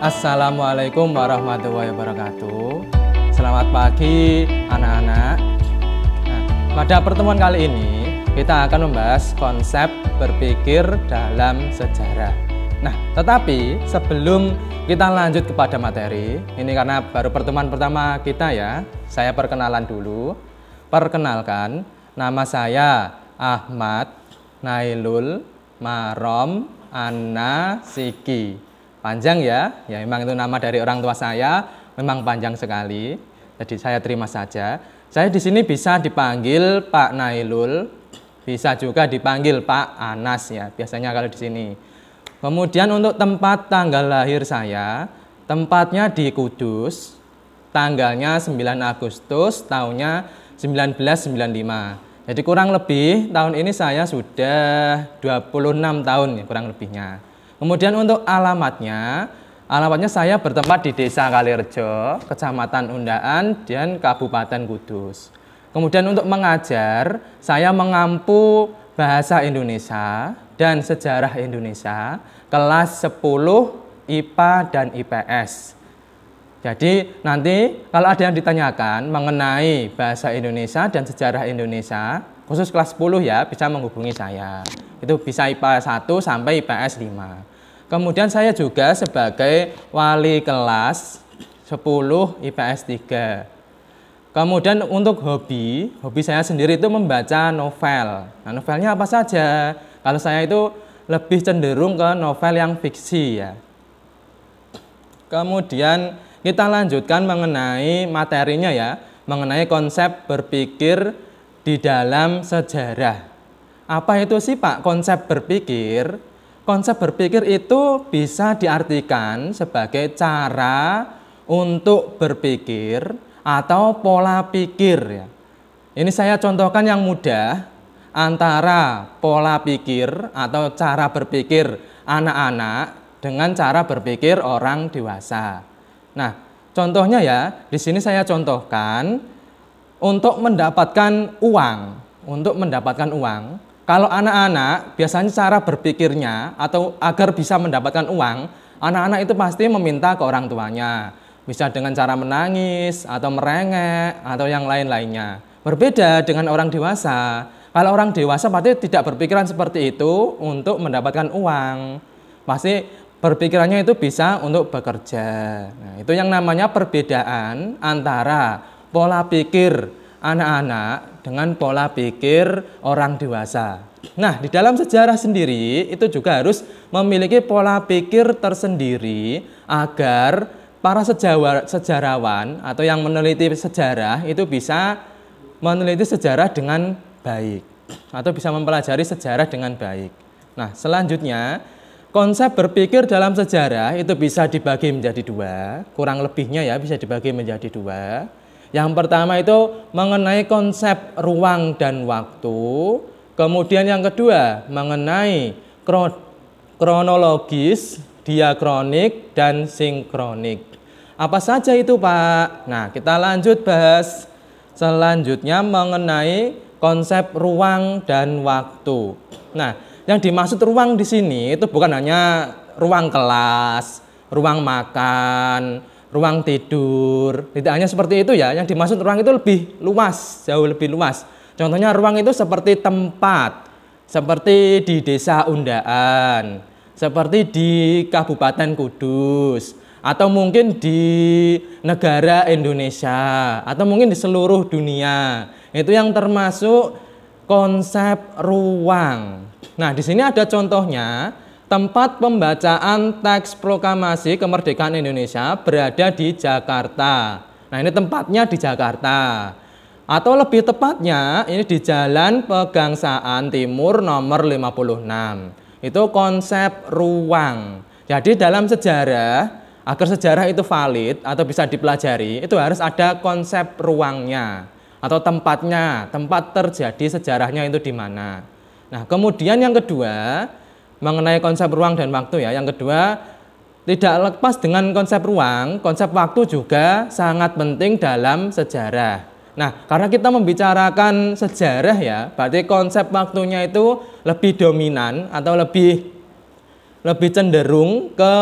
Assalamualaikum warahmatullahi wabarakatuh. Selamat pagi anak-anak. Nah, pada pertemuan kali ini kita akan membahas konsep berpikir dalam sejarah. Nah, tetapi sebelum kita lanjut kepada materi, ini karena baru pertemuan pertama kita ya, saya perkenalan dulu. Perkenalkan, nama saya Ahmad Nailul Marom Anna Siki Panjang ya, ya memang itu nama dari orang tua saya, memang panjang sekali. Jadi saya terima saja. Saya di sini bisa dipanggil Pak Nailul, bisa juga dipanggil Pak Anas ya, biasanya kalau di sini. Kemudian untuk tempat tanggal lahir saya, tempatnya di Kudus, tanggalnya 9 Agustus, tahunnya 1995. Jadi kurang lebih tahun ini saya sudah 26 tahun kurang lebihnya. Kemudian untuk alamatnya, alamatnya saya bertempat di Desa Kalirejo, Kecamatan Undaan, dan Kabupaten Kudus. Kemudian untuk mengajar, saya mengampu Bahasa Indonesia dan Sejarah Indonesia kelas 10 IPA dan IPS. Jadi nanti kalau ada yang ditanyakan mengenai bahasa Indonesia dan sejarah Indonesia, khusus kelas 10 ya, bisa menghubungi saya. Itu bisa IPA 1 sampai IPS 5. Kemudian saya juga sebagai wali kelas 10 IPS 3. Kemudian untuk hobi, hobi saya sendiri itu membaca novel. Nah, novelnya apa saja? Kalau saya itu lebih cenderung ke novel yang fiksi ya. Kemudian kita lanjutkan mengenai materinya ya, mengenai konsep berpikir di dalam sejarah. Apa itu sih Pak konsep berpikir? konsep berpikir itu bisa diartikan sebagai cara untuk berpikir atau pola pikir ya. Ini saya contohkan yang mudah antara pola pikir atau cara berpikir anak-anak dengan cara berpikir orang dewasa. Nah, contohnya ya, di sini saya contohkan untuk mendapatkan uang, untuk mendapatkan uang kalau anak-anak biasanya cara berpikirnya atau agar bisa mendapatkan uang, anak-anak itu pasti meminta ke orang tuanya. Bisa dengan cara menangis atau merengek atau yang lain-lainnya. Berbeda dengan orang dewasa. Kalau orang dewasa pasti tidak berpikiran seperti itu untuk mendapatkan uang. Pasti berpikirannya itu bisa untuk bekerja. Nah, itu yang namanya perbedaan antara pola pikir anak-anak dengan pola pikir orang dewasa. Nah, di dalam sejarah sendiri itu juga harus memiliki pola pikir tersendiri agar para sejawar, sejarawan atau yang meneliti sejarah itu bisa meneliti sejarah dengan baik atau bisa mempelajari sejarah dengan baik. Nah, selanjutnya konsep berpikir dalam sejarah itu bisa dibagi menjadi dua, kurang lebihnya ya bisa dibagi menjadi dua. Yang pertama itu mengenai konsep ruang dan waktu. Kemudian yang kedua mengenai kronologis, diakronik, dan sinkronik. Apa saja itu Pak? Nah kita lanjut bahas selanjutnya mengenai konsep ruang dan waktu. Nah yang dimaksud ruang di sini itu bukan hanya ruang kelas, ruang makan, ruang tidur. Tidak hanya seperti itu ya, yang dimaksud ruang itu lebih luas, jauh lebih luas. Contohnya ruang itu seperti tempat, seperti di desa Undaan, seperti di Kabupaten Kudus, atau mungkin di negara Indonesia, atau mungkin di seluruh dunia. Itu yang termasuk konsep ruang. Nah, di sini ada contohnya Tempat pembacaan teks proklamasi kemerdekaan Indonesia berada di Jakarta. Nah, ini tempatnya di Jakarta. Atau lebih tepatnya, ini di Jalan Pegangsaan Timur nomor 56. Itu konsep ruang. Jadi dalam sejarah, agar sejarah itu valid atau bisa dipelajari, itu harus ada konsep ruangnya atau tempatnya, tempat terjadi sejarahnya itu di mana. Nah, kemudian yang kedua, mengenai konsep ruang dan waktu ya. Yang kedua, tidak lepas dengan konsep ruang, konsep waktu juga sangat penting dalam sejarah. Nah, karena kita membicarakan sejarah ya, berarti konsep waktunya itu lebih dominan atau lebih lebih cenderung ke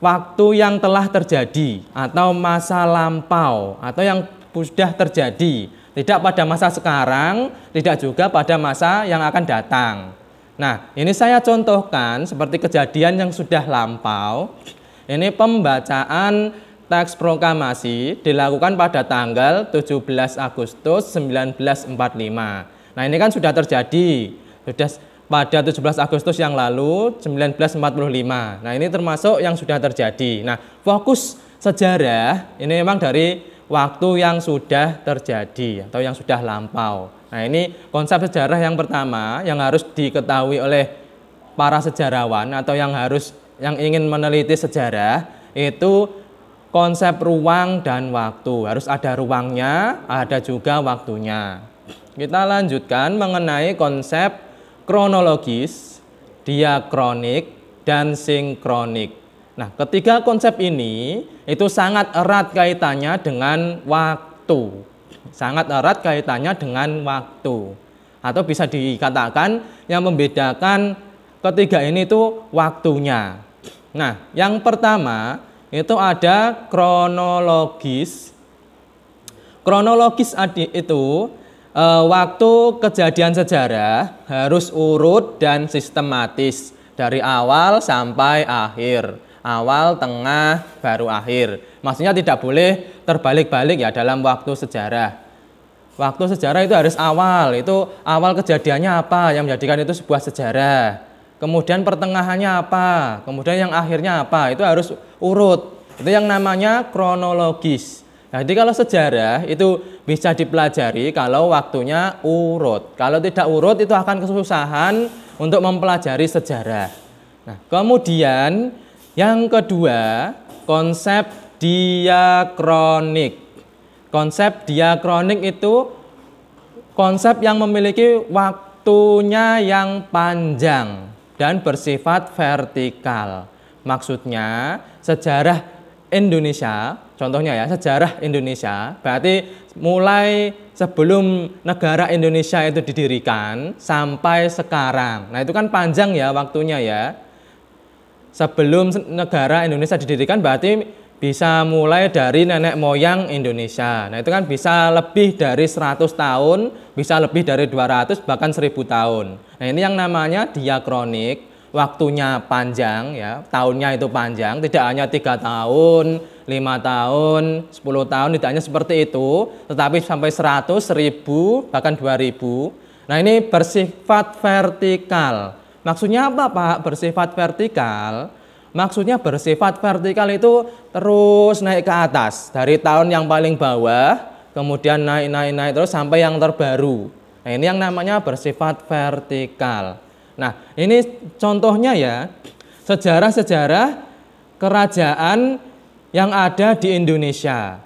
waktu yang telah terjadi atau masa lampau atau yang sudah terjadi, tidak pada masa sekarang, tidak juga pada masa yang akan datang. Nah, ini saya contohkan seperti kejadian yang sudah lampau. Ini pembacaan teks proklamasi dilakukan pada tanggal 17 Agustus 1945. Nah, ini kan sudah terjadi. Sudah pada 17 Agustus yang lalu 1945. Nah, ini termasuk yang sudah terjadi. Nah, fokus sejarah ini memang dari waktu yang sudah terjadi atau yang sudah lampau. Nah, ini konsep sejarah yang pertama yang harus diketahui oleh para sejarawan atau yang harus yang ingin meneliti sejarah itu konsep ruang dan waktu. Harus ada ruangnya, ada juga waktunya. Kita lanjutkan mengenai konsep kronologis, diakronik, dan sinkronik. Nah, ketiga konsep ini itu sangat erat kaitannya dengan waktu sangat erat kaitannya dengan waktu atau bisa dikatakan yang membedakan ketiga ini itu waktunya. Nah, yang pertama itu ada kronologis. Kronologis itu eh, waktu kejadian sejarah harus urut dan sistematis dari awal sampai akhir awal, tengah, baru akhir. Maksudnya tidak boleh terbalik-balik ya dalam waktu sejarah. Waktu sejarah itu harus awal, itu awal kejadiannya apa yang menjadikan itu sebuah sejarah. Kemudian pertengahannya apa, kemudian yang akhirnya apa, itu harus urut. Itu yang namanya kronologis. Nah, jadi kalau sejarah itu bisa dipelajari kalau waktunya urut. Kalau tidak urut itu akan kesusahan untuk mempelajari sejarah. Nah, kemudian yang kedua, konsep diakronik. Konsep diakronik itu konsep yang memiliki waktunya yang panjang dan bersifat vertikal. Maksudnya, sejarah Indonesia, contohnya ya, sejarah Indonesia, berarti mulai sebelum negara Indonesia itu didirikan sampai sekarang. Nah, itu kan panjang ya waktunya ya sebelum negara Indonesia didirikan berarti bisa mulai dari nenek moyang Indonesia. Nah, itu kan bisa lebih dari 100 tahun, bisa lebih dari 200 bahkan 1000 tahun. Nah, ini yang namanya diakronik, waktunya panjang ya, tahunnya itu panjang, tidak hanya tiga tahun, lima tahun, 10 tahun, tidak hanya seperti itu, tetapi sampai 100, 1000, bahkan 2000. Nah, ini bersifat vertikal Maksudnya apa Pak? Bersifat vertikal. Maksudnya bersifat vertikal itu terus naik ke atas. Dari tahun yang paling bawah, kemudian naik, naik, naik terus sampai yang terbaru. Nah ini yang namanya bersifat vertikal. Nah ini contohnya ya, sejarah-sejarah kerajaan yang ada di Indonesia.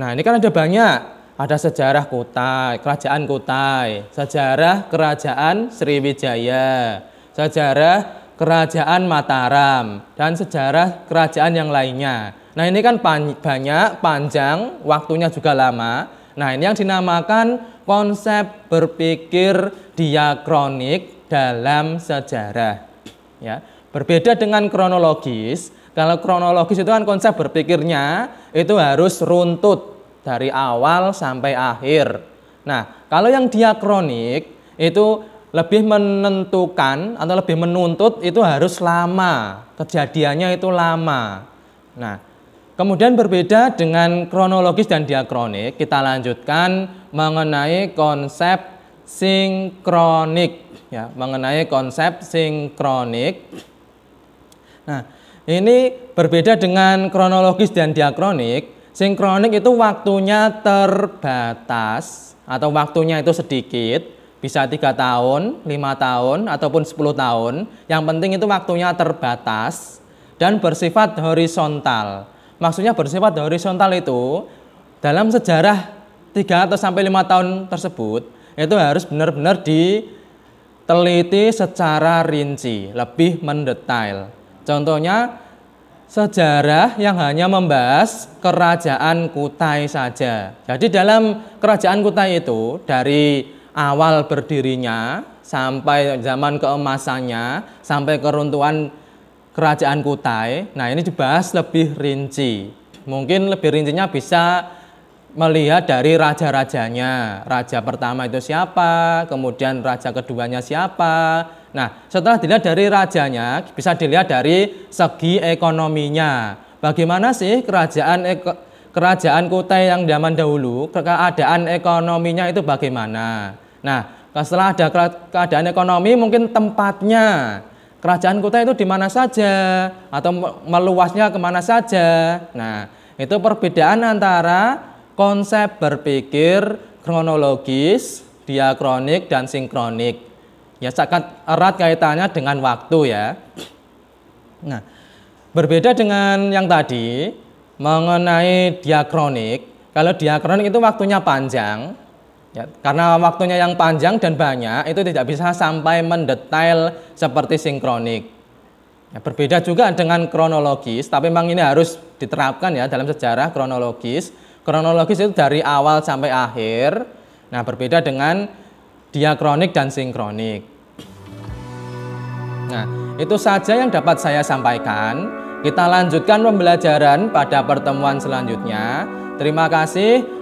Nah ini kan ada banyak. Ada sejarah Kutai, kerajaan Kutai, sejarah kerajaan Sriwijaya, sejarah kerajaan Mataram dan sejarah kerajaan yang lainnya. Nah ini kan pan banyak, panjang, waktunya juga lama. Nah ini yang dinamakan konsep berpikir diakronik dalam sejarah. Ya, berbeda dengan kronologis. Kalau kronologis itu kan konsep berpikirnya itu harus runtut dari awal sampai akhir. Nah, kalau yang diakronik itu lebih menentukan atau lebih menuntut itu harus lama, kejadiannya itu lama. Nah, kemudian berbeda dengan kronologis dan diakronik, kita lanjutkan mengenai konsep sinkronik ya, mengenai konsep sinkronik. Nah, ini berbeda dengan kronologis dan diakronik. Sinkronik itu waktunya terbatas atau waktunya itu sedikit bisa tiga tahun, lima tahun, ataupun 10 tahun. Yang penting itu waktunya terbatas dan bersifat horizontal. Maksudnya bersifat horizontal itu dalam sejarah tiga atau sampai lima tahun tersebut itu harus benar-benar diteliti secara rinci, lebih mendetail. Contohnya sejarah yang hanya membahas kerajaan Kutai saja. Jadi dalam kerajaan Kutai itu dari awal berdirinya sampai zaman keemasannya sampai keruntuhan kerajaan Kutai. Nah, ini dibahas lebih rinci. Mungkin lebih rincinya bisa melihat dari raja-rajanya. Raja pertama itu siapa, kemudian raja keduanya siapa. Nah, setelah dilihat dari rajanya, bisa dilihat dari segi ekonominya. Bagaimana sih kerajaan kerajaan Kutai yang zaman dahulu, keadaan ekonominya itu bagaimana? Nah, setelah ada keadaan ekonomi mungkin tempatnya kerajaan kota itu di mana saja atau meluasnya kemana saja. Nah, itu perbedaan antara konsep berpikir kronologis, diakronik, dan sinkronik. Ya, sangat erat kaitannya dengan waktu ya. Nah, berbeda dengan yang tadi mengenai diakronik. Kalau diakronik itu waktunya panjang, Ya, karena waktunya yang panjang dan banyak itu tidak bisa sampai mendetail seperti sinkronik. Ya, berbeda juga dengan kronologis, tapi memang ini harus diterapkan ya dalam sejarah kronologis. Kronologis itu dari awal sampai akhir. Nah, berbeda dengan diakronik dan sinkronik. Nah, itu saja yang dapat saya sampaikan. Kita lanjutkan pembelajaran pada pertemuan selanjutnya. Terima kasih.